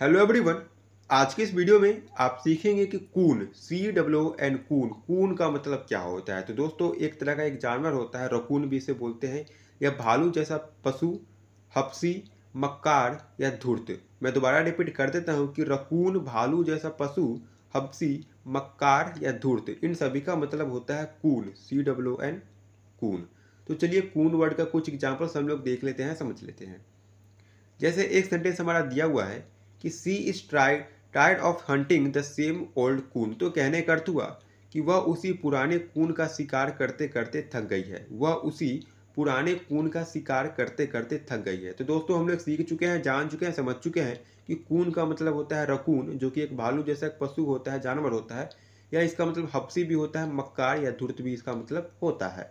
hello everyone आज के इस वीडियो में आप सीखेंगे कि कून सी डब्ल्यू एन कून कून का मतलब क्या होता है तो दोस्तों एक तरह का एक जानवर होता है रकून भी इसे बोलते हैं या भालू जैसा पशु हफ्सी मक्कार या धुर्त मैं दोबारा रिपीट कर देता हूँ कि रकून भालू जैसा पशु हफ्सी मक्कार या धुर्त इन सभी का मतलब होता है कून सी डब्ल्यू एन कून तो चलिए कून वर्ड का कुछ एग्जाम्पल्स हम लोग देख लेते हैं समझ लेते हैं जैसे एक सेंटेंस हमारा दिया हुआ है कि she is tried tired of hunting the same old coon तो कहने का अर्थ हुआ कि वह उसी पुराने कून का शिकार करते करते थक गई है वह उसी पुराने कून का शिकार करते करते थक गई है तो दोस्तों हम लोग सीख चुके हैं जान चुके हैं समझ चुके हैं कि कून का मतलब होता है रकून जो कि एक भालू जैसा एक पशु होता है जानवर होता है या इसका मतलब हफ्सी भी होता है मक्कार या धुर्त भी इसका मतलब होता है